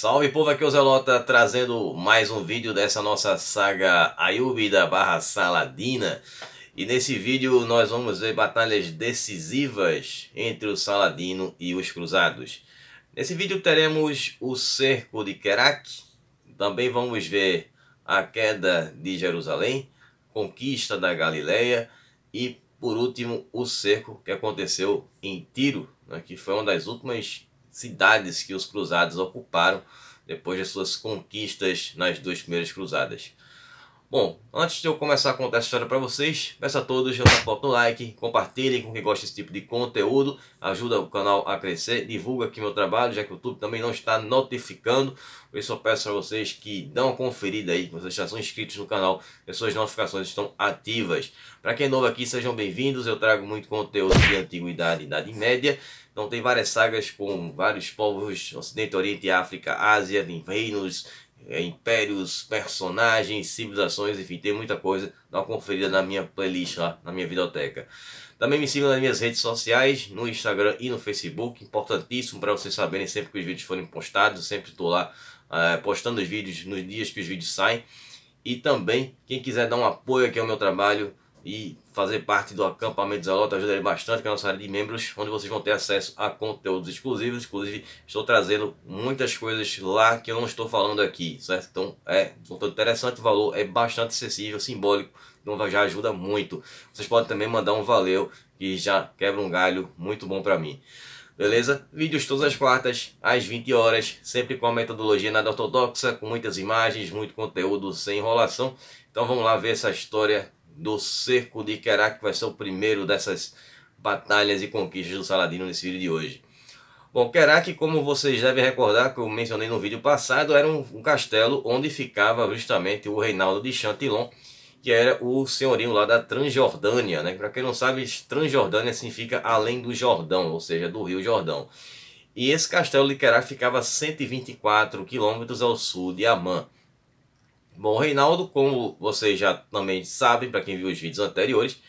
Salve povo, aqui é o Zelota trazendo mais um vídeo dessa nossa saga Ayubi da Barra Saladina E nesse vídeo nós vamos ver batalhas decisivas entre o Saladino e os Cruzados Nesse vídeo teremos o Cerco de Kerak Também vamos ver a queda de Jerusalém, conquista da Galileia E por último o cerco que aconteceu em Tiro, né, que foi uma das últimas cidades que os cruzados ocuparam depois de suas conquistas nas duas primeiras cruzadas. Bom, antes de eu começar a contar essa história para vocês, peço a todos já foto tá um like, compartilhem com quem gosta desse tipo de conteúdo, ajuda o canal a crescer, divulga aqui meu trabalho, já que o YouTube também não está notificando. Eu só peço a vocês que dão uma conferida aí, que vocês já são inscritos no canal, e suas notificações estão ativas. Para quem é novo aqui, sejam bem-vindos, eu trago muito conteúdo de antiguidade e Idade Média, então tem várias sagas com vários povos, Ocidente, Oriente, África, Ásia, reinos é, impérios, personagens, civilizações, enfim, tem muita coisa. Dá uma conferida na minha playlist lá, na minha videoteca. Também me sigam nas minhas redes sociais, no Instagram e no Facebook. Importantíssimo para vocês saberem sempre que os vídeos forem postados. Sempre estou lá é, postando os vídeos nos dias que os vídeos saem. E também, quem quiser dar um apoio aqui ao meu trabalho, e fazer parte do acampamento Zelota ajuda ele bastante, que é a nossa área de membros, onde vocês vão ter acesso a conteúdos exclusivos. Inclusive, estou trazendo muitas coisas lá que eu não estou falando aqui, certo? Então, é um conteúdo interessante, o valor é bastante acessível, simbólico, então já ajuda muito. Vocês podem também mandar um valeu, que já quebra um galho muito bom para mim. Beleza? Vídeos todas as quartas, às 20 horas, sempre com a metodologia nada ortodoxa, com muitas imagens, muito conteúdo, sem enrolação. Então vamos lá ver essa história do cerco de Kerak, que vai ser o primeiro dessas batalhas e conquistas do Saladino nesse vídeo de hoje. Bom, Kerak, como vocês devem recordar, que eu mencionei no vídeo passado, era um, um castelo onde ficava justamente o Reinaldo de Chantilon, que era o senhorinho lá da Transjordânia, né? Para quem não sabe, Transjordânia significa além do Jordão, ou seja, do Rio Jordão. E esse castelo de Kerak ficava a 124 quilômetros ao sul de Amã. Bom, o Reinaldo, como vocês já também sabem, para quem viu os vídeos anteriores,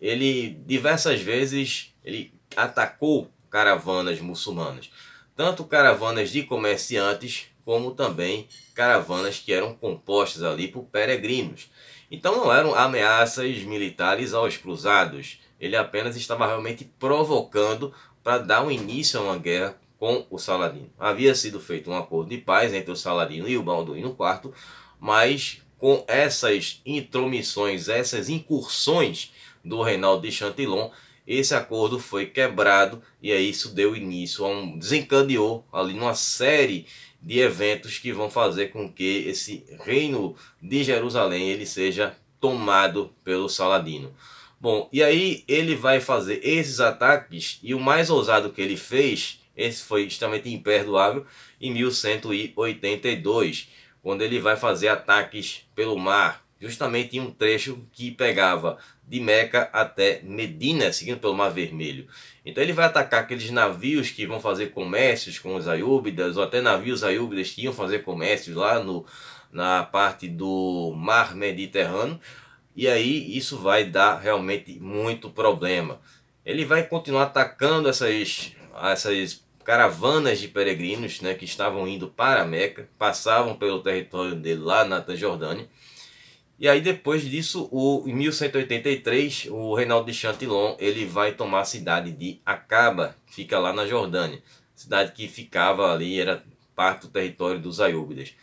ele diversas vezes ele atacou caravanas muçulmanas, tanto caravanas de comerciantes como também caravanas que eram compostas ali por peregrinos. Então não eram ameaças militares aos cruzados, ele apenas estava realmente provocando para dar um início a uma guerra com o Saladino. Havia sido feito um acordo de paz entre o Saladino e o Balduíno IV, mas com essas intromissões, essas incursões do Reinaldo de Chantillon, esse acordo foi quebrado e aí isso deu início a um desencadeou ali numa série de eventos que vão fazer com que esse reino de Jerusalém ele seja tomado pelo Saladino. Bom, e aí ele vai fazer esses ataques e o mais ousado que ele fez, esse foi extremamente imperdoável, em 1182 quando ele vai fazer ataques pelo mar, justamente em um trecho que pegava de Meca até Medina, seguindo pelo Mar Vermelho. Então ele vai atacar aqueles navios que vão fazer comércios com os aiúbidas, ou até navios aiúbidas que iam fazer comércios lá no, na parte do Mar Mediterrâneo, e aí isso vai dar realmente muito problema. Ele vai continuar atacando essas, essas caravanas de peregrinos né, que estavam indo para Meca, passavam pelo território dele lá na Transjordânia. E aí depois disso, o, em 1183, o Reinaldo de Chantillon ele vai tomar a cidade de Acaba, que fica lá na Jordânia. Cidade que ficava ali, era parte do território dos Ayúbidas.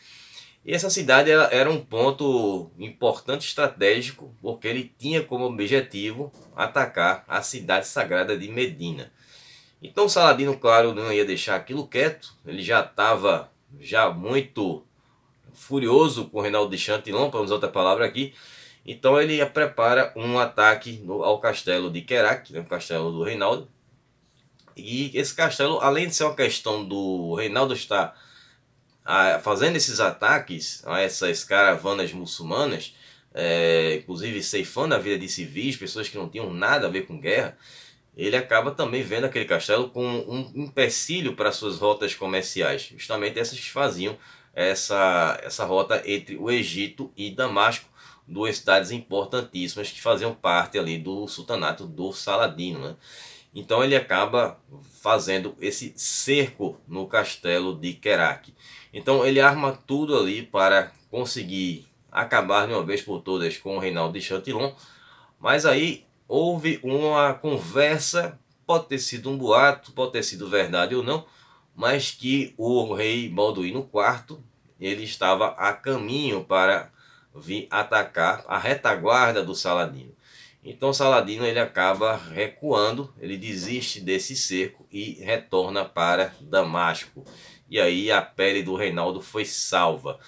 E essa cidade ela, era um ponto importante estratégico, porque ele tinha como objetivo atacar a cidade sagrada de Medina. Então Saladino, claro, não ia deixar aquilo quieto. Ele já estava já muito furioso com o Reinaldo de Chantilon, para usar outra palavra aqui. Então ele prepara um ataque no, ao castelo de Kerak, né, o castelo do Reinaldo. E esse castelo, além de ser uma questão do Reinaldo estar a, ah, fazendo esses ataques a essas caravanas muçulmanas, é, inclusive ceifando a vida de civis, pessoas que não tinham nada a ver com guerra, ele acaba também vendo aquele castelo com um empecilho para suas rotas comerciais. Justamente essas que faziam essa, essa rota entre o Egito e Damasco, duas cidades importantíssimas que faziam parte ali do sultanato do Saladino. Né? Então ele acaba fazendo esse cerco no castelo de Kerak. Então ele arma tudo ali para conseguir acabar de uma vez por todas com o Reinaldo de Chantilon. Mas aí houve uma conversa, pode ter sido um boato, pode ter sido verdade ou não, mas que o rei Balduíno IV ele estava a caminho para vir atacar a retaguarda do Saladino. Então Saladino ele acaba recuando, ele desiste desse cerco e retorna para Damasco. E aí a pele do Reinaldo foi salva.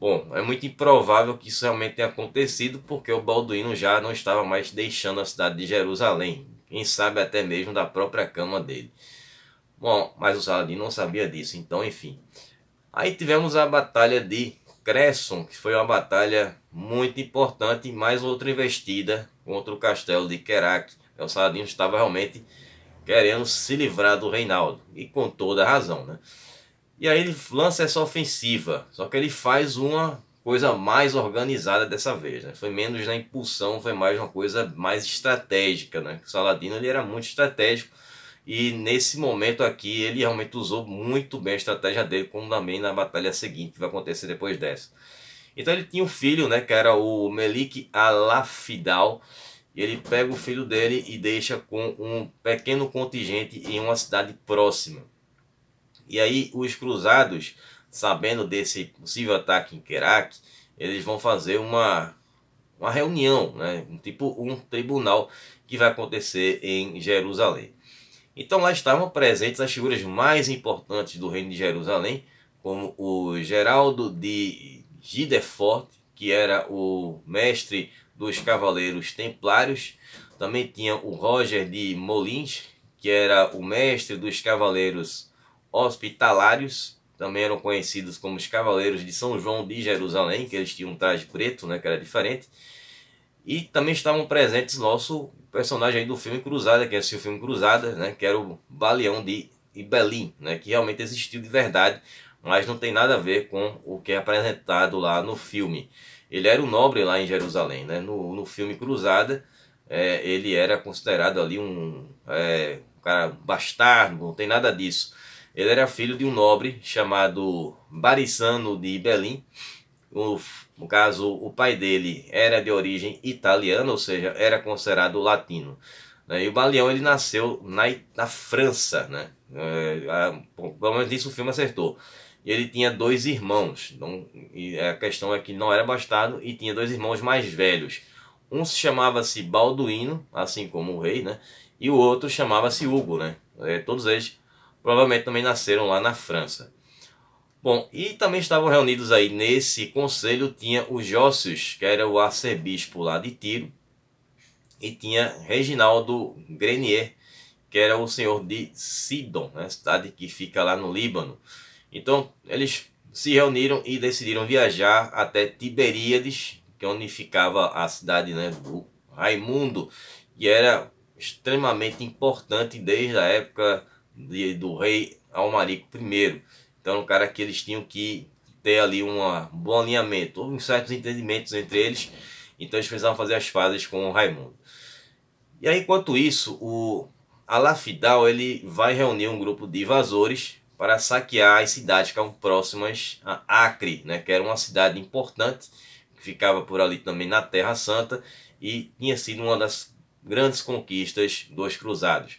Bom, é muito improvável que isso realmente tenha acontecido, porque o Balduino já não estava mais deixando a cidade de Jerusalém, quem sabe até mesmo da própria cama dele. Bom, mas o Saladino não sabia disso, então enfim. Aí tivemos a batalha de Cresson, que foi uma batalha muito importante, mais outra investida contra o castelo de Kerak. É, o Saladino estava realmente querendo se livrar do Reinaldo, e com toda razão, né? E aí ele lança essa ofensiva, só que ele faz uma coisa mais organizada dessa vez, né? Foi menos na impulsão, foi mais uma coisa mais estratégica, né? O Saladino ele era muito estratégico e nesse momento aqui ele realmente usou muito bem a estratégia dele, como também na batalha seguinte que vai acontecer depois dessa. Então ele tinha um filho, né, que era o Melik Alafidal, e ele pega o filho dele e deixa com um pequeno contingente em uma cidade próxima. E aí os cruzados, sabendo desse possível ataque em Kerak, eles vão fazer uma, uma reunião, né? um tipo um tribunal que vai acontecer em Jerusalém. Então lá estavam presentes as figuras mais importantes do reino de Jerusalém, como o Geraldo de Gidefort, que era o mestre dos Cavaleiros Templários. Também tinha o Roger de Molins, que era o mestre dos Cavaleiros hospitalários, também eram conhecidos como os Cavaleiros de São João de Jerusalém, que eles tinham um traje preto, né, que era diferente. E também estavam presentes nosso personagem aí do filme Cruzada, que é o filme Cruzada, né, que era o Baleão de Ibelim, né, que realmente existiu de verdade, mas não tem nada a ver com o que é apresentado lá no filme. Ele era o um nobre lá em Jerusalém, né, no, no filme Cruzada, é, ele era considerado ali um, é, um cara bastardo, não tem nada disso. Ele era filho de um nobre chamado Barisano de Belém. O, no caso, o pai dele era de origem italiana, ou seja, era considerado latino. Né? E o Balião ele nasceu na, na França, né? É, pelo menos isso o filme acertou. E ele tinha dois irmãos. Então, a questão é que não era bastado e tinha dois irmãos mais velhos. Um se chamava-se Balduino, assim como o rei, né? E o outro chamava-se Hugo, né? É, todos eles provavelmente também nasceram lá na França. Bom, e também estavam reunidos aí nesse conselho, tinha o Jócius, que era o arcebispo lá de Tiro, e tinha Reginaldo Grenier, que era o senhor de Sidon, né, cidade que fica lá no Líbano. Então, eles se reuniram e decidiram viajar até Tiberíades, que é onde ficava a cidade né, do Raimundo, que era extremamente importante desde a época de, do rei Almarico I. Então, cara, que eles tinham que ter ali uma, um bom alinhamento. Houve certos entendimentos entre eles, então eles precisavam fazer as fases com o Raimundo. E aí, enquanto isso, o Alafidal ele vai reunir um grupo de invasores para saquear as cidades que estavam próximas a Acre, né, que era uma cidade importante, que ficava por ali também na Terra Santa, e tinha sido uma das grandes conquistas dos cruzados.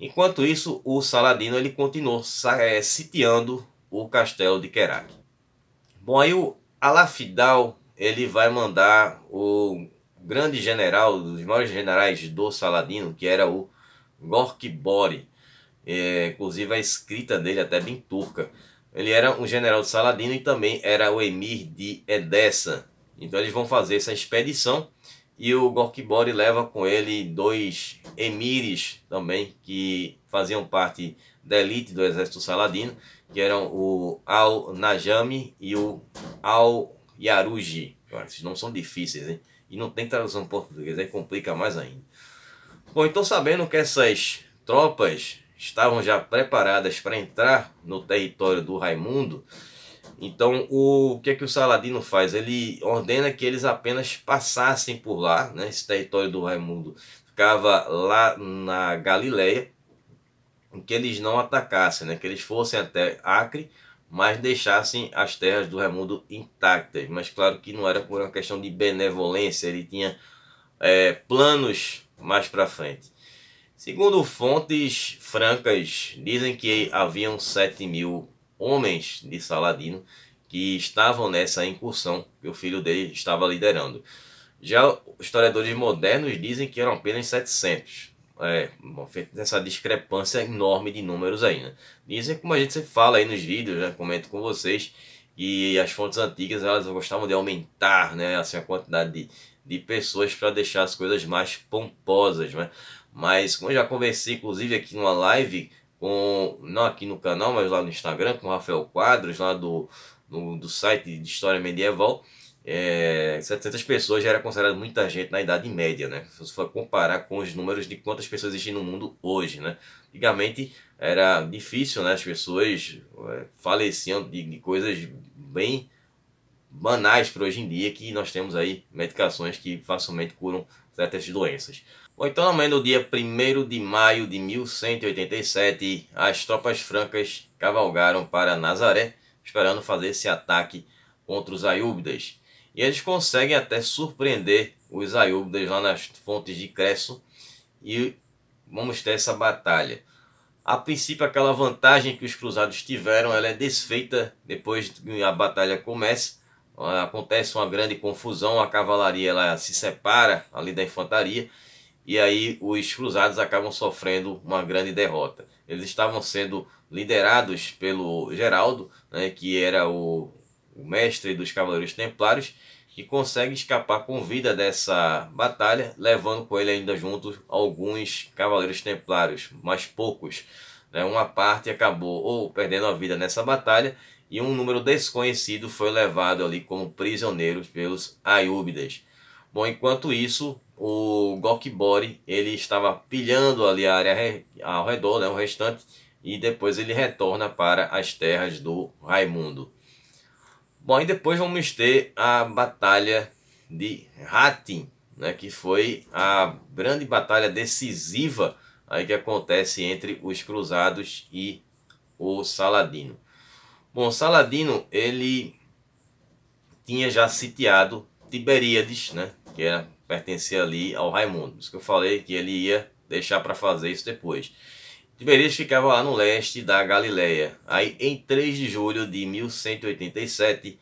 Enquanto isso, o Saladino ele continuou é, sitiando o castelo de Kerak. Bom, aí o Alafidal ele vai mandar o grande general, um dos maiores generais do Saladino, que era o Gorkibori, É, inclusive a escrita dele até bem turca. Ele era um general de Saladino e também era o emir de Edessa. Então eles vão fazer essa expedição e o Gorkibori leva com ele dois emires também, que faziam parte da elite do exército saladino, que eram o Al-Najami e o Al-Yaruji. Esses nomes são difíceis, hein? E não tem tradução em português, aí complica mais ainda. Bom, então sabendo que essas tropas estavam já preparadas para entrar no território do Raimundo, então, o, que é que o Saladino faz? Ele ordena que eles apenas passassem por lá, né? Esse território do Raimundo ficava lá na Galileia, que eles não atacassem, né? Que eles fossem até Acre, mas deixassem as terras do Raimundo intactas. Mas claro que não era por uma questão de benevolência, ele tinha é, planos mais para frente. Segundo fontes francas, dizem que haviam 7 mil homens de Saladino que estavam nessa incursão que o filho dele estava liderando. Já historiadores modernos dizem que eram apenas 700. É, bom, essa discrepância enorme de números aí, né? Dizem, como a gente sempre fala aí nos vídeos, né? comento com vocês, que as fontes antigas elas gostavam de aumentar né? assim, a quantidade de, de pessoas para deixar as coisas mais pomposas, né? Mas, como eu já conversei, inclusive, aqui numa live com, não aqui no canal, mas lá no Instagram, com o Rafael Quadros, lá do, do, do site de História Medieval. É, 700 pessoas já era considerado muita gente na Idade Média, né? Se você for comparar com os números de quantas pessoas existem no mundo hoje, né? Antigamente era difícil, né? As pessoas é, faleciam de, de coisas bem banais para hoje em dia, que nós temos aí medicações que facilmente curam certas doenças. Ou então na manhã do dia 1 de maio de 1187, as tropas francas cavalgaram para Nazaré, esperando fazer esse ataque contra os aiúbidas. E eles conseguem até surpreender os aiúbidas lá nas fontes de Cresso e vamos ter essa batalha. A princípio, aquela vantagem que os cruzados tiveram, ela é desfeita depois que a batalha começa. Acontece uma grande confusão, a cavalaria ela se separa ali da infantaria e aí os cruzados acabam sofrendo uma grande derrota. Eles estavam sendo liderados pelo Geraldo, né, que era o, o mestre dos Cavaleiros Templários, e consegue escapar com vida dessa batalha, levando com ele ainda junto alguns Cavaleiros Templários, mas poucos. Né? Uma parte acabou ou perdendo a vida nessa batalha, e um número desconhecido foi levado ali como prisioneiros pelos Aiúbidas. Bom, enquanto isso, o Gokibori ele estava pilhando ali a área ao redor, né, o restante, e depois ele retorna para as terras do Raimundo. Bom, e depois vamos ter a batalha de Hattin, né, que foi a grande batalha decisiva aí que acontece entre os cruzados e o Saladino. Bom, Saladino ele tinha já sitiado Tiberíades, né, que era pertencer ali ao Raimundo. Por isso que eu falei que ele ia deixar para fazer isso depois. Tiberias ficava lá no leste da Galileia. Aí, em 3 de julho de 1187,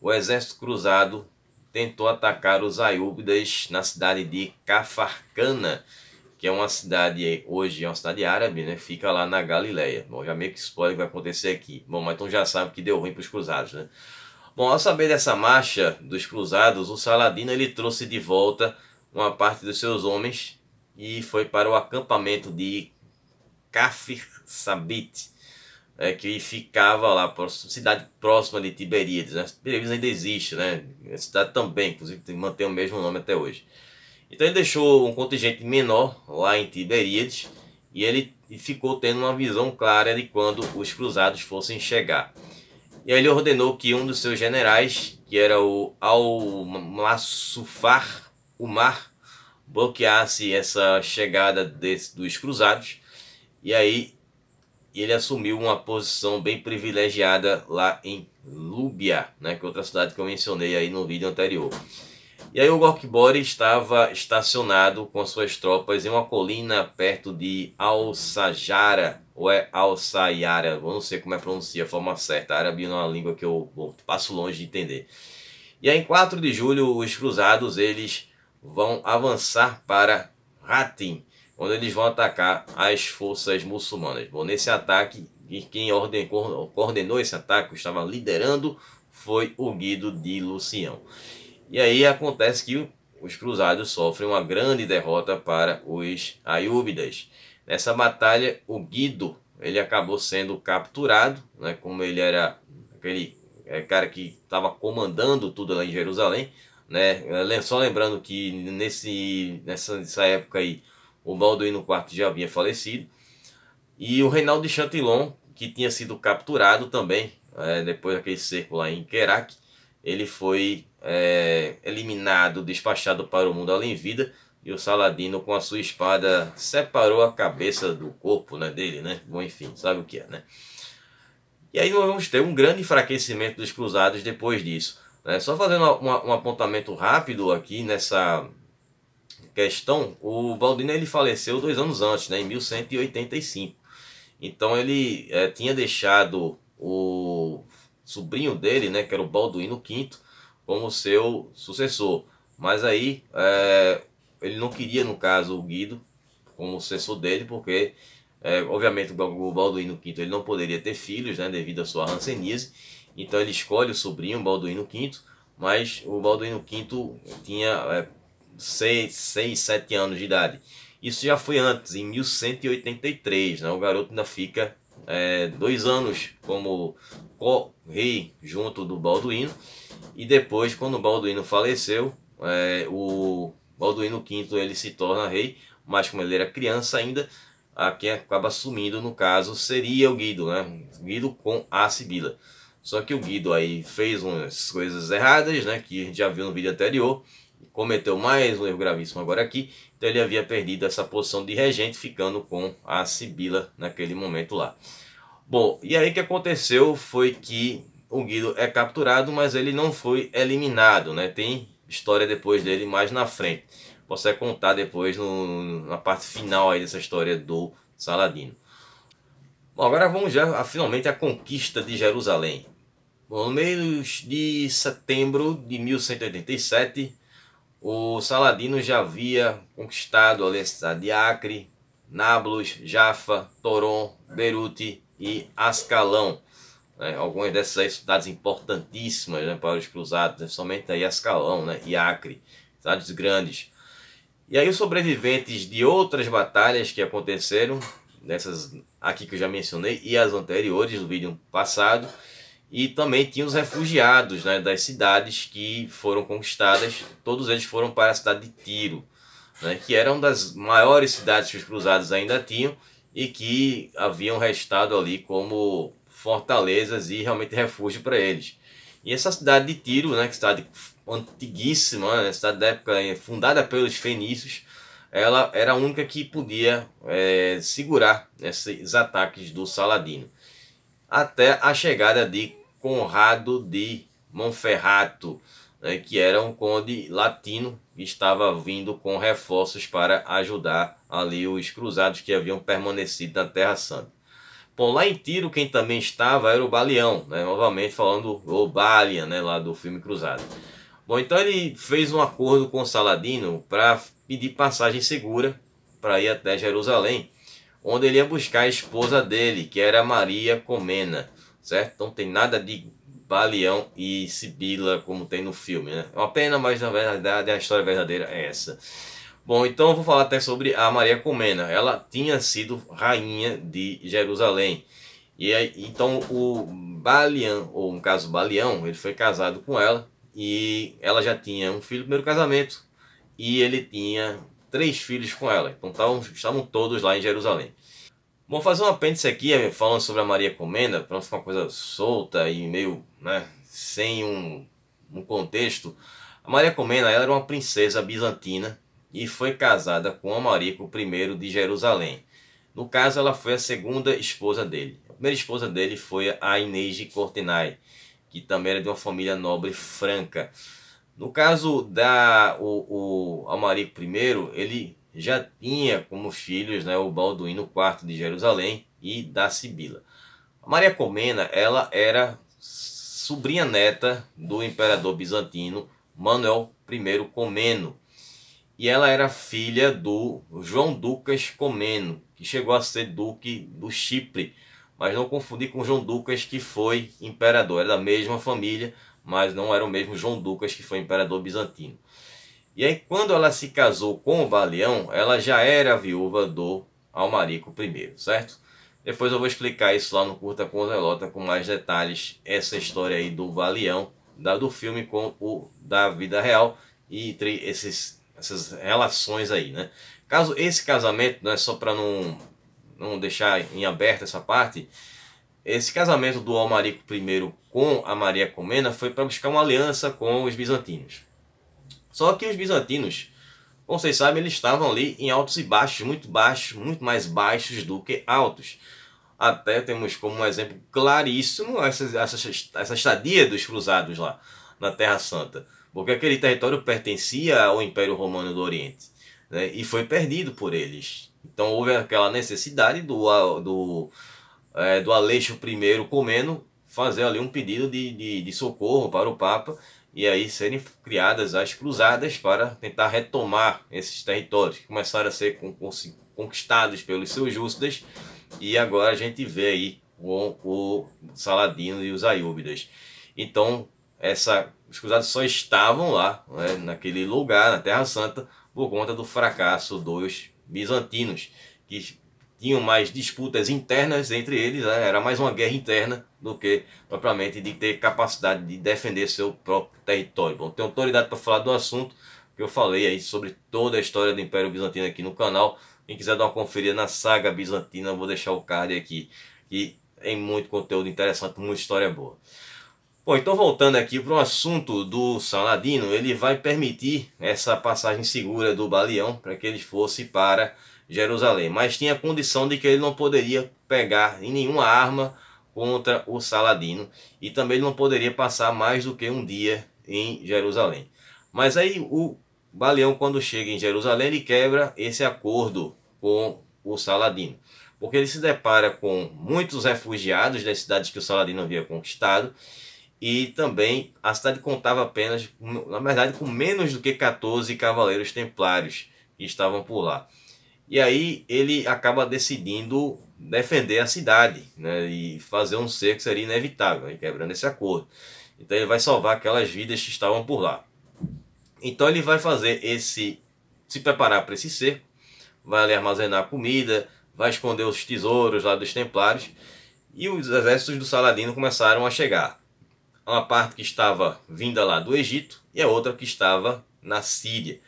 o exército cruzado tentou atacar os Ayúbidas na cidade de Cafarcana, que é uma cidade, hoje é uma cidade árabe, né? Fica lá na Galileia. Bom, já meio que spoiler que vai acontecer aqui. Bom, mas então já sabe que deu ruim para os cruzados, né? Bom, ao saber dessa marcha dos cruzados, o Saladino ele trouxe de volta uma parte dos seus homens e foi para o acampamento de Kafir Sabit, é, que ficava lá, cidade próxima de Tiberíades. Né? Tiberíades ainda existe, né? A cidade também, inclusive, mantém o mesmo nome até hoje. Então ele deixou um contingente menor lá em Tiberíades e ele ficou tendo uma visão clara de quando os cruzados fossem chegar. E aí ele ordenou que um dos seus generais, que era o Al-Masufar Umar, bloqueasse essa chegada desse, dos cruzados. E aí ele assumiu uma posição bem privilegiada lá em Lúbia, né, que é outra cidade que eu mencionei aí no vídeo anterior. E aí o Gorkbori estava estacionado com suas tropas em uma colina perto de Al-Sajara, ou é alçaiara, eu não sei como é pronunciado, a forma certa, árabe não é uma língua que eu bom, passo longe de entender. E aí, em 4 de julho, os cruzados eles vão avançar para Ratim, onde eles vão atacar as forças muçulmanas. Bom, nesse ataque, quem ordenou coordenou esse ataque, estava liderando, foi o Guido de Lucião. E aí acontece que os cruzados sofrem uma grande derrota para os Ayúbidas. Nessa batalha, o Guido ele acabou sendo capturado, né, como ele era aquele é, cara que estava comandando tudo lá em Jerusalém. Né? Só lembrando que nesse, nessa, nessa época aí, o Balduíno IV já havia falecido. E o Reinaldo de Chantilon que tinha sido capturado também, é, depois daquele cerco lá em Kerak, ele foi é, eliminado, despachado para o mundo além vida, e o Saladino com a sua espada separou a cabeça do corpo né, dele, né? Bom, enfim, sabe o que é, né? E aí nós vamos ter um grande enfraquecimento dos cruzados depois disso. Né? Só fazendo uma, um apontamento rápido aqui nessa questão, o Baldino ele faleceu dois anos antes, né, em 1185. Então ele é, tinha deixado o sobrinho dele, né, que era o Balduino V, como seu sucessor. Mas aí é, ele não queria, no caso, o Guido como sucessor dele, porque, é, obviamente, o Balduíno V ele não poderia ter filhos, né, devido à sua rancenise. Então ele escolhe o sobrinho, Balduíno V, mas o Balduíno V tinha 6, 6, 7 anos de idade. Isso já foi antes, em 1183, né? o garoto ainda fica é, dois anos como co-rei junto do Balduíno. E depois, quando o Balduíno faleceu, é, o Balduíno V ele se torna rei, mas como ele era criança ainda, a quem acaba assumindo no caso seria o Guido, né? Guido com a Sibila. Só que o Guido aí fez umas coisas erradas, né? Que a gente já viu no vídeo anterior. Cometeu mais um erro gravíssimo agora aqui. Então ele havia perdido essa posição de regente, ficando com a Sibila naquele momento lá. Bom, e aí o que aconteceu foi que o Guido é capturado, mas ele não foi eliminado, né? Tem história depois dele mais na frente. Posso é contar depois no, na parte final aí dessa história do Saladino. Bom, agora vamos já a, finalmente à conquista de Jerusalém. Bom, no meio de setembro de 1187, o Saladino já havia conquistado a cidade de Acre, Nablus, Jafa, Toron, Beirute e Ascalão. Né? Algumas dessas cidades importantíssimas né, para os cruzados, né? somente aí Ascalão né, e Acre, cidades grandes. E aí os sobreviventes de outras batalhas que aconteceram, dessas aqui que eu já mencionei e as anteriores do vídeo passado, e também tinha os refugiados né, das cidades que foram conquistadas, todos eles foram para a cidade de Tiro, né, que era uma das maiores cidades que os cruzados ainda tinham e que haviam restado ali como fortalezas e realmente refúgio para eles. E essa cidade de Tiro, né, que é cidade antiguíssima, né, cidade da época eh, fundada pelos fenícios, ela era a única que podia é, segurar esses ataques do Saladino. Até a chegada de Conrado de Monferrato, né, que era um conde latino que estava vindo com reforços para ajudar ali os cruzados que haviam permanecido na Terra Santa. Bom, lá em Tiro quem também estava era o Baleão, né? novamente falando o Balian, né? lá do filme Cruzado. Bom, então ele fez um acordo com Saladino para pedir passagem segura para ir até Jerusalém, onde ele ia buscar a esposa dele, que era Maria Comena, certo? Então tem nada de Baleão e Sibila como tem no filme, né? É uma pena, mas na verdade a história verdadeira é essa. Bom, então eu vou falar até sobre a Maria Comena. Ela tinha sido rainha de Jerusalém. E aí, então o Balian, ou no caso Balião, ele foi casado com ela e ela já tinha um filho no primeiro casamento e ele tinha três filhos com ela. Então estavam, estavam todos lá em Jerusalém. vou fazer um apêndice aqui eh, falando sobre a Maria Comenda, para não ficar uma coisa solta e meio, né, sem um, um contexto. A Maria Comena ela era uma princesa bizantina e foi casada com Amarico I de Jerusalém. No caso, ela foi a segunda esposa dele. A primeira esposa dele foi a Inês de Cortenay, que também era de uma família nobre franca. No caso da o, o Amarico I, ele já tinha como filhos né, o Balduíno IV de Jerusalém e da Sibila. A Maria Comena ela era sobrinha neta do imperador bizantino Manuel I Comeno, e ela era filha do João Ducas Comeno, que chegou a ser duque do Chipre, mas não confundir com João Ducas, que foi imperador. Era da mesma família, mas não era o mesmo João Ducas, que foi imperador bizantino. E aí, quando ela se casou com o Baleão, ela já era viúva do Almarico I, certo? Depois eu vou explicar isso lá no Curta com Zelota com mais detalhes, essa história aí do Baleão, da, do filme com o da vida real, e entre esses essas relações aí, né? Caso esse casamento, não é só para não, não deixar em aberto essa parte, esse casamento do Almarico I com a Maria Comena foi para buscar uma aliança com os bizantinos. Só que os bizantinos, como vocês sabem, eles estavam ali em altos e baixos, muito baixos, muito mais baixos do que altos. Até temos como um exemplo claríssimo essa, essa, essa estadia dos cruzados lá na Terra Santa porque aquele território pertencia ao Império Romano do Oriente né, e foi perdido por eles. Então houve aquela necessidade do, do, é, do Aleixo I Comeno fazer ali um pedido de, de, de socorro para o Papa e aí serem criadas as cruzadas para tentar retomar esses territórios que começaram a ser conquistados pelos seus justas e agora a gente vê aí o, o Saladino e os Ayúbidas. Então, essa, os cruzados só estavam lá, né, naquele lugar, na Terra Santa, por conta do fracasso dos bizantinos, que tinham mais disputas internas entre eles, né? era mais uma guerra interna do que propriamente de ter capacidade de defender seu próprio território. Bom, tenho autoridade para falar do assunto, que eu falei aí sobre toda a história do Império Bizantino aqui no canal. Quem quiser dar uma conferida na saga bizantina, vou deixar o card aqui, que tem muito conteúdo interessante, muita história boa. Bom, então voltando aqui para o assunto do Saladino, ele vai permitir essa passagem segura do Baleão para que ele fosse para Jerusalém, mas tinha a condição de que ele não poderia pegar em nenhuma arma contra o Saladino e também não poderia passar mais do que um dia em Jerusalém. Mas aí o Baleão, quando chega em Jerusalém, ele quebra esse acordo com o Saladino, porque ele se depara com muitos refugiados das cidades que o Saladino havia conquistado e também a cidade contava apenas, na verdade, com menos do que 14 cavaleiros templários que estavam por lá. E aí ele acaba decidindo defender a cidade né, e fazer um cerco seria inevitável, né, quebrando esse acordo. Então ele vai salvar aquelas vidas que estavam por lá. Então ele vai fazer esse. se preparar para esse cerco, vai ali armazenar comida, vai esconder os tesouros lá dos templários. E os exércitos do Saladino começaram a chegar uma parte que estava vinda lá do Egito e a outra que estava na Síria.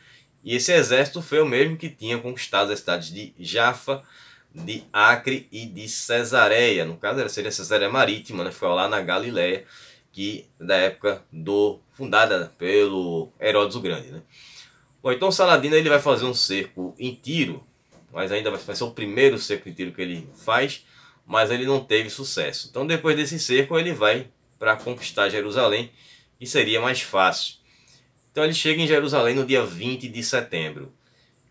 E esse exército foi o mesmo que tinha conquistado as cidades de Jafa, de Acre e de Cesareia. No caso, seria Cesareia Marítima, né? ficava lá na Galileia, que da época do fundada pelo Herodes o Grande. Né? Bom, então Saladino ele vai fazer um cerco em tiro, mas ainda vai ser o primeiro cerco em tiro que ele faz, mas ele não teve sucesso. Então depois desse cerco ele vai para conquistar Jerusalém e seria mais fácil. Então ele chega em Jerusalém no dia 20 de setembro.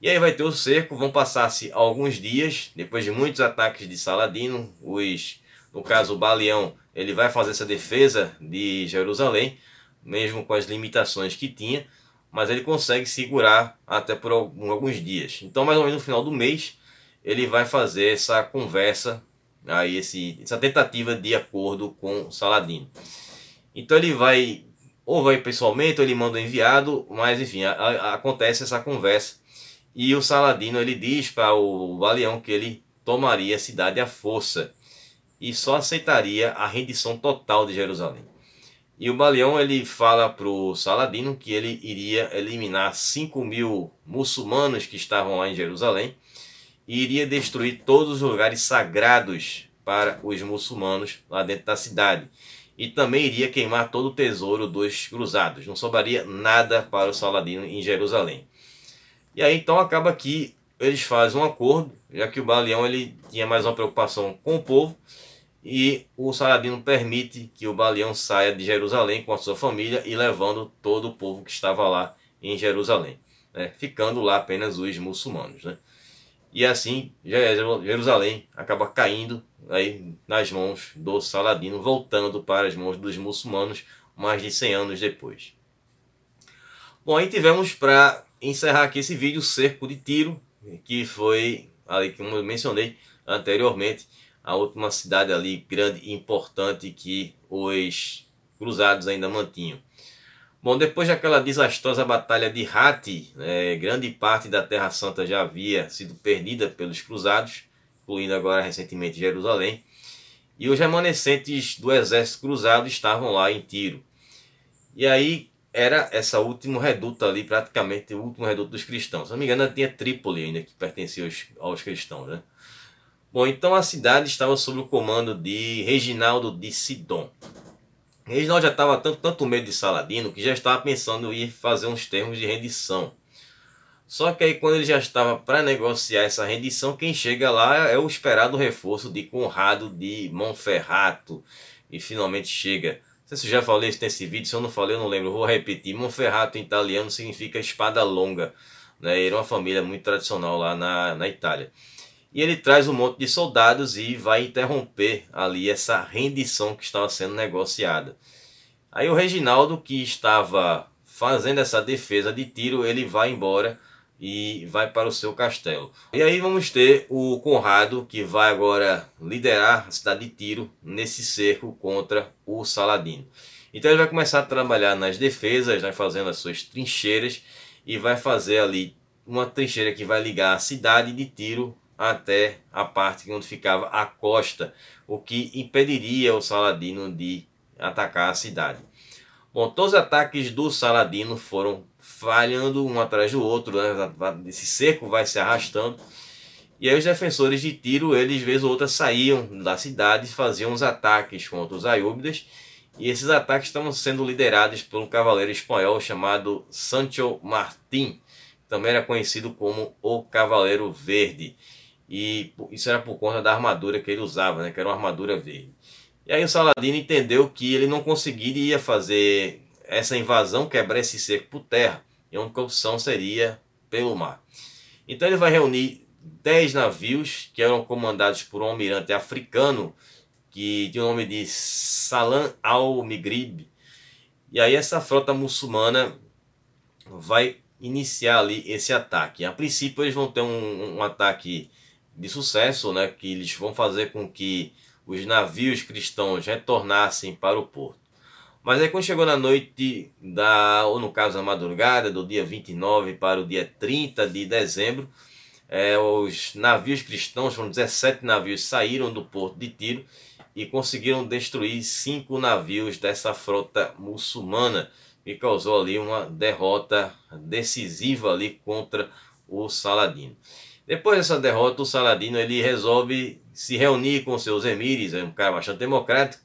E aí vai ter o cerco, vão passar-se alguns dias, depois de muitos ataques de Saladino, os, no caso o Baleão, ele vai fazer essa defesa de Jerusalém, mesmo com as limitações que tinha, mas ele consegue segurar até por alguns dias. Então mais ou menos no final do mês, ele vai fazer essa conversa aí esse, essa tentativa de acordo com Saladino. Então ele vai, ou vai pessoalmente, ou ele manda um enviado, mas enfim, a, a, acontece essa conversa. E o Saladino ele diz para o Baleão que ele tomaria a cidade à força e só aceitaria a rendição total de Jerusalém. E o Baleão ele fala para o Saladino que ele iria eliminar 5 mil muçulmanos que estavam lá em Jerusalém e iria destruir todos os lugares sagrados para os muçulmanos lá dentro da cidade. E também iria queimar todo o tesouro dos cruzados. Não sobraria nada para o Saladino em Jerusalém. E aí então acaba que eles fazem um acordo, já que o Baleão ele tinha mais uma preocupação com o povo. E o Saladino permite que o Baleão saia de Jerusalém com a sua família e levando todo o povo que estava lá em Jerusalém. Né? Ficando lá apenas os muçulmanos. Né? E assim, Jerusalém acaba caindo aí nas mãos do Saladino, voltando para as mãos dos muçulmanos mais de 100 anos depois. Bom, aí tivemos para encerrar aqui esse vídeo o cerco de Tiro, que foi, ali como eu mencionei anteriormente, a última cidade ali grande e importante que os cruzados ainda mantinham. Bom, depois daquela desastrosa batalha de Hatti, né, grande parte da Terra Santa já havia sido perdida pelos cruzados, incluindo agora recentemente Jerusalém, e os remanescentes do exército cruzado estavam lá em Tiro. E aí era essa última reduto ali, praticamente o último reduto dos cristãos. Se não me engano, tinha Trípoli ainda que pertencia aos, aos cristãos, né? Bom, então a cidade estava sob o comando de Reginaldo de Sidon. Reginaldo já estava tanto, tanto medo de Saladino que já estava pensando em fazer uns termos de rendição. Só que aí quando ele já estava para negociar essa rendição, quem chega lá é o esperado reforço de Conrado de Monferrato. E finalmente chega. Não sei se eu já falei isso nesse vídeo, se eu não falei eu não lembro, vou repetir. Monferrato em italiano significa espada longa. Né? Era uma família muito tradicional lá na, na Itália. E ele traz um monte de soldados e vai interromper ali essa rendição que estava sendo negociada. Aí o Reginaldo, que estava fazendo essa defesa de tiro, ele vai embora e vai para o seu castelo. E aí vamos ter o Conrado, que vai agora liderar a cidade de Tiro nesse cerco contra o Saladino. Então ele vai começar a trabalhar nas defesas, vai fazendo as suas trincheiras e vai fazer ali uma trincheira que vai ligar a cidade de Tiro até a parte onde ficava a costa, o que impediria o Saladino de atacar a cidade. Bom, todos os ataques do Saladino foram falhando um atrás do outro, né? esse cerco vai se arrastando. E aí os defensores de Tiro, eles vez ou outra saíam da cidade e faziam os ataques contra os aiúbidas. E esses ataques estavam sendo liderados por um cavaleiro espanhol chamado Sancho Martín, também era conhecido como o Cavaleiro Verde. E isso era por conta da armadura que ele usava, né? Que era uma armadura verde. E aí o Saladino entendeu que ele não conseguiria fazer essa invasão, quebrar esse cerco por terra. E a única opção seria pelo mar. Então ele vai reunir 10 navios que eram comandados por um almirante africano que tinha o nome de Salam al-Migrib. E aí essa frota muçulmana vai iniciar ali esse ataque. A princípio eles vão ter um, um ataque de sucesso né, que eles vão fazer com que os navios cristãos retornassem para o porto. Mas aí quando chegou na noite da, ou no caso da madrugada, do dia 29 para o dia 30 de dezembro, é, os navios cristãos, foram 17 navios, saíram do porto de Tiro e conseguiram destruir cinco navios dessa frota muçulmana, que causou ali uma derrota decisiva ali contra o Saladino. Depois dessa derrota, o Saladino ele resolve se reunir com seus emires, é um cara bastante democrático,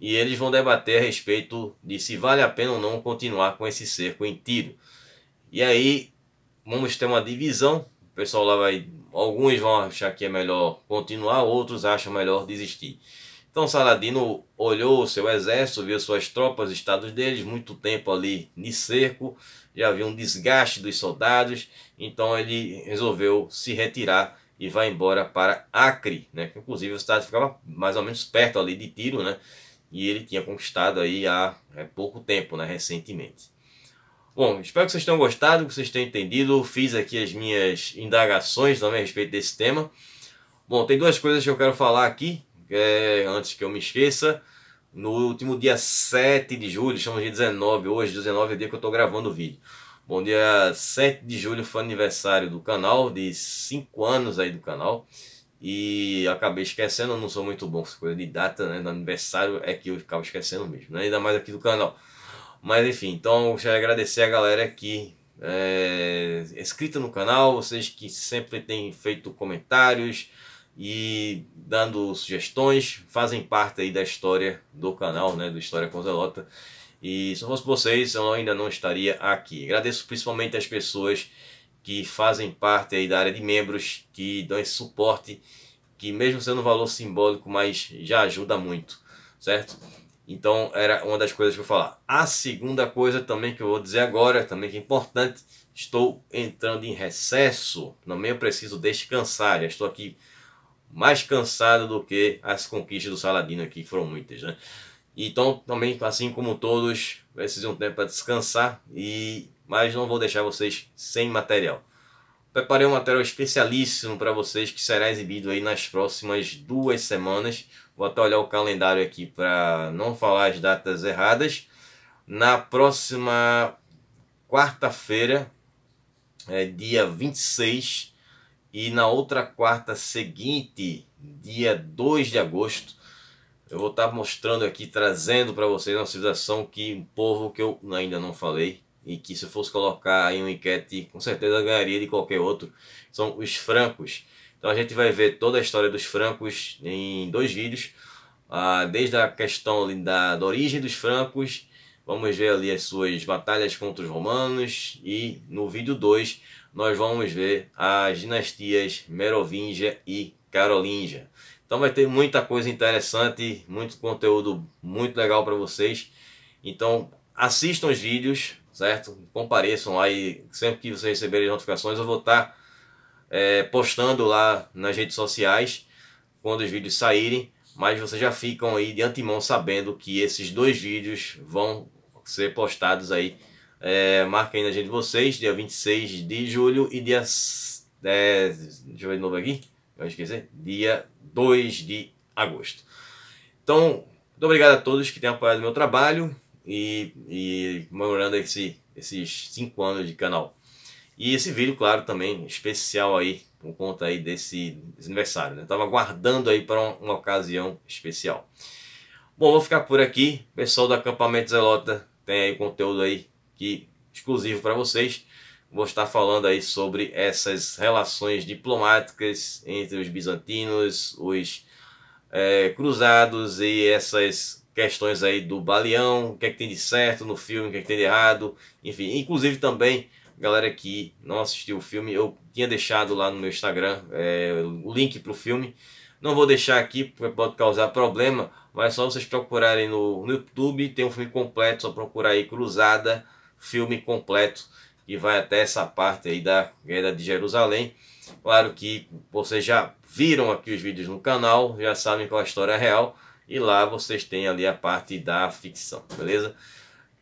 e eles vão debater a respeito de se vale a pena ou não continuar com esse cerco em tiro. E aí vamos ter uma divisão, o pessoal lá vai, alguns vão achar que é melhor continuar, outros acham melhor desistir. Então Saladino olhou o seu exército, viu suas tropas, estados deles, muito tempo ali de cerco, já havia um desgaste dos soldados, então ele resolveu se retirar e vai embora para Acre, né? Que inclusive o estado ficava mais ou menos perto ali de Tiro, né? E ele tinha conquistado aí há é, pouco tempo, né? Recentemente. Bom, espero que vocês tenham gostado, que vocês tenham entendido. Fiz aqui as minhas indagações também a respeito desse tema. Bom, tem duas coisas que eu quero falar aqui, é, antes que eu me esqueça no último dia 7 de julho, estamos de 19, hoje 19 é o dia que eu estou gravando o vídeo. Bom dia 7 de julho foi aniversário do canal, de 5 anos aí do canal. E acabei esquecendo, não sou muito bom com coisa de data, né? No aniversário é que eu ficava esquecendo mesmo, né? ainda mais aqui do canal. Mas enfim, então eu quero agradecer a galera aqui eh, é inscrita no canal, vocês que sempre têm feito comentários, e dando sugestões, fazem parte aí da história do canal, né, do História com Zelota. E se não fosse vocês, eu ainda não estaria aqui. Agradeço principalmente as pessoas que fazem parte aí da área de membros, que dão esse suporte, que mesmo sendo um valor simbólico, mas já ajuda muito, certo? Então era uma das coisas que eu falar. A segunda coisa também que eu vou dizer agora, também que é importante, estou entrando em recesso, também eu preciso descansar, já estou aqui mais cansada do que as conquistas do Saladino aqui, que foram muitas, né? Então, também, assim como todos, precisa de um tempo para descansar, e mas não vou deixar vocês sem material. Preparei um material especialíssimo para vocês que será exibido aí nas próximas duas semanas. Vou até olhar o calendário aqui para não falar as datas erradas. Na próxima quarta-feira, é, dia 26, e na outra quarta seguinte, dia 2 de agosto, eu vou estar tá mostrando aqui, trazendo para vocês uma civilização que um povo que eu ainda não falei e que se eu fosse colocar em uma enquete, com certeza ganharia de qualquer outro, são os francos. Então a gente vai ver toda a história dos francos em dois vídeos, ah, desde a questão da, da origem dos francos, vamos ver ali as suas batalhas contra os romanos e no vídeo 2 nós vamos ver as dinastias Merovingia e Carolingia. Então vai ter muita coisa interessante, muito conteúdo muito legal para vocês. Então assistam os vídeos, certo? Compareçam aí sempre que vocês receberem as notificações eu vou estar tá, é, postando lá nas redes sociais quando os vídeos saírem. Mas vocês já ficam aí de antemão sabendo que esses dois vídeos vão ser postados aí é, ainda na agenda de vocês, dia 26 de julho e dia... É, deixa eu ver de novo aqui. não esquecer, Dia 2 de agosto. Então, muito obrigado a todos que têm apoiado o meu trabalho e, e comemorando esse, esses 5 anos de canal. E esse vídeo, claro, também especial aí, por conta aí desse, desse aniversário. Né? tava aguardando aí para uma, uma ocasião especial. Bom, vou ficar por aqui. Pessoal do Acampamento Zelota tem aí conteúdo aí aqui exclusivo para vocês. Vou estar falando aí sobre essas relações diplomáticas entre os bizantinos, os é, cruzados e essas questões aí do baleão, o que é que tem de certo no filme, o que é que tem de errado, enfim, inclusive também galera que não assistiu o filme, eu tinha deixado lá no meu Instagram é, o link para o filme. Não vou deixar aqui porque pode causar problema, mas só vocês procurarem no, no YouTube, tem um filme completo, só procurar aí Cruzada filme completo que vai até essa parte aí da Guerra de Jerusalém. Claro que vocês já viram aqui os vídeos no canal, já sabem qual é a história real e lá vocês têm ali a parte da ficção, beleza?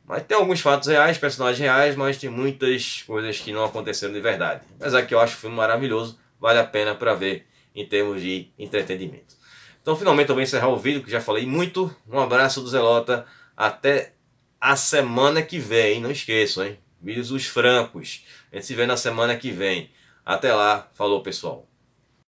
Mas tem alguns fatos reais, personagens reais, mas tem muitas coisas que não aconteceram de verdade. Mas aqui eu acho o filme maravilhoso, vale a pena para ver em termos de entretenimento. Então finalmente eu vou encerrar o vídeo que já falei muito. Um abraço do Zelota, até a semana que vem. Não esqueçam, hein? Vídeos dos francos. A gente se vê na semana que vem. Até lá. Falou, pessoal.